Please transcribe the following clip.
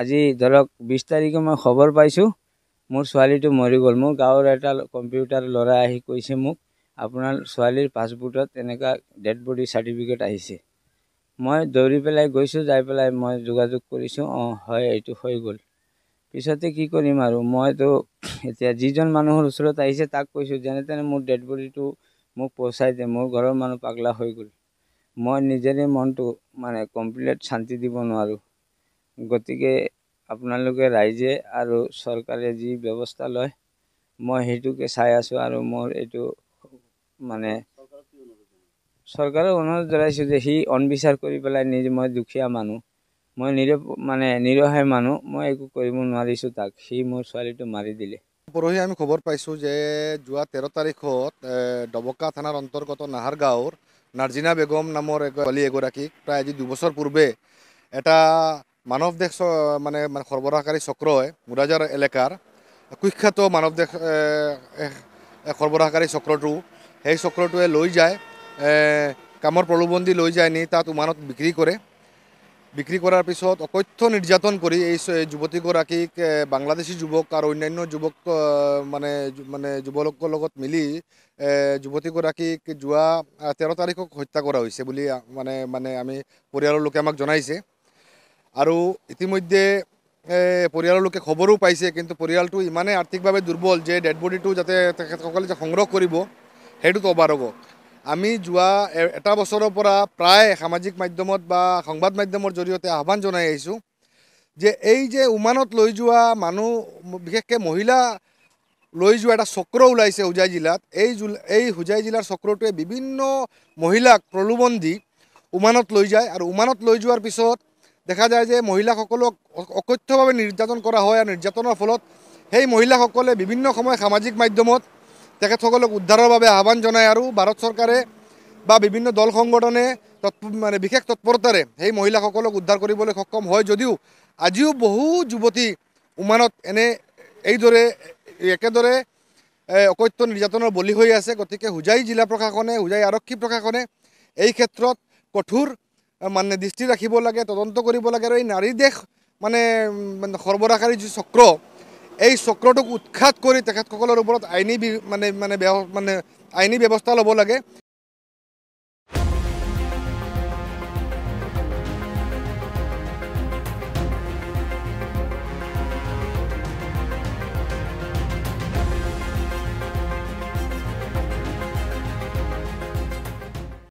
আজি ধৰক বিছ তাৰিখে মই খবৰ পাইছোঁ মোৰ ছোৱালীটো মৰি গ'ল মোৰ গাঁৱৰ এটা কম্পিউটাৰ ল'ৰা আহি কৈছে মোক আপোনাৰ ছোৱালীৰ পাছপোৰ্টত এনেকুৱা ডেথ বডি চাৰ্টিফিকেট আহিছে মই দৌৰি পেলাই গৈছোঁ যাই পেলাই মই যোগাযোগ কৰিছোঁ অঁ হয় এইটো হৈ গ'ল পিছতে কি কৰিম আৰু মইতো এতিয়া যিজন মানুহৰ ওচৰত আহিছে তাক কৈছোঁ যেনে তেনে মোৰ ডেথ বডিটো মোক পচাই দিয়ে মোৰ ঘৰৰ মানুহ পাগলা হৈ গ'ল মই নিজেৰে মনটো মানে কমপ্লিট শান্তি দিব নোৱাৰোঁ গতিকে আপোনালোকে ৰাইজে আৰু চৰকাৰে যি ব্যৱস্থা লয় মই সেইটোকে চাই আছোঁ আৰু মোৰ এইটো মানে চৰকাৰক অনুৰোধ জনাইছোঁ যে সি অনবিচাৰ কৰি পেলাই নিজে মই দুখীয়া মানুহ মই নিৰ মানে নিৰসায় মানুহ মই একো কৰিব নোৱাৰিছোঁ তাক সি মোৰ ছোৱালীটো মাৰি দিলে পৰহি আমি খবৰ পাইছোঁ যে যোৱা তেৰ তাৰিখত ডবকা থানাৰ অন্তৰ্গত নাহাৰ গাঁৱৰ নাৰ্জিনা বেগম নামৰ এগৰাকী ছোৱালী এগৰাকীক প্ৰায় আজি দুবছৰ পূৰ্বে এটা মানৱ দেশ মানে মানে সৰবৰাহকাৰী চক্ৰই মুৰাজাৰ এলেকাৰ কুখ্যাত মানৱ দেশ সৰবৰাহকাৰী চক্ৰটো সেই চক্ৰটোৱে লৈ যায় কামৰ প্ৰলোভন দি লৈ যায় নি তাত উমানত বিক্ৰী কৰে বিক্ৰী কৰাৰ পিছত অকথ্য নিৰ্যাতন কৰি এই যুৱতীগৰাকীক বাংলাদেশী যুৱক আৰু অন্যান্য যুৱক মানে মানে যুৱলোকৰ লগত মিলি যুৱতীগৰাকীক যোৱা তেৰ তাৰিখক হত্যা কৰা হৈছে বুলি মানে মানে আমি পৰিয়ালৰ লোকে আমাক জনাইছে আৰু ইতিমধ্যে পৰিয়ালৰ লোকে খবৰো পাইছে কিন্তু পৰিয়ালটো ইমানেই আৰ্থিকভাৱে দুৰ্বল যে ডেড বডিটো যাতে তেখেতসকলে যে সংগ্ৰহ কৰিব সেইটোতো অবাৰগ আমি যোৱা এটা বছৰৰ পৰা প্ৰায় সামাজিক মাধ্যমত বা সংবাদ মাধ্যমৰ জৰিয়তে আহ্বান জনাই আহিছোঁ যে এই যে উমানত লৈ যোৱা মানুহ বিশেষকৈ মহিলা লৈ যোৱা এটা চক্ৰ ওলাইছে হোজাই জিলাত এই এই হোজাই জিলাৰ চক্ৰটোৱে বিভিন্ন মহিলাক প্ৰলোভন দি উমানত লৈ যায় আৰু উমানত লৈ যোৱাৰ পিছত দেখা যায় যে মহিলাসকলক অকথ্যভাৱে নিৰ্যাতন কৰা হয় আৰু নিৰ্যাতনৰ ফলত সেই মহিলাসকলে বিভিন্ন সময় সামাজিক মাধ্যমত তেখেতসকলক উদ্ধাৰৰ বাবে আহ্বান জনায় আৰু ভাৰত চৰকাৰে বা বিভিন্ন দল সংগঠনে মানে বিশেষ তৎপৰতাৰে সেই মহিলাসকলক উদ্ধাৰ কৰিবলৈ সক্ষম হয় যদিও আজিও বহু যুৱতী উমানত এনে এইদৰে একেদৰে অকথ্য নিৰ্যাতনৰ বলি হৈ আছে গতিকে হোজাই জিলা প্ৰশাসনে হোজাই আৰক্ষী প্ৰশাসনে এই ক্ষেত্ৰত কঠোৰ মানে দৃষ্টি ৰাখিব লাগে তদন্ত কৰিব লাগে আৰু এই নাৰী দেশ মানে সৰবৰাহকাৰী যি চক্ৰ এই চক্ৰটোক উৎখাত কৰি তেখেতসকলৰ ওপৰত আইনী মানে মানে মানে আইনী ব্যৱস্থা ল'ব লাগে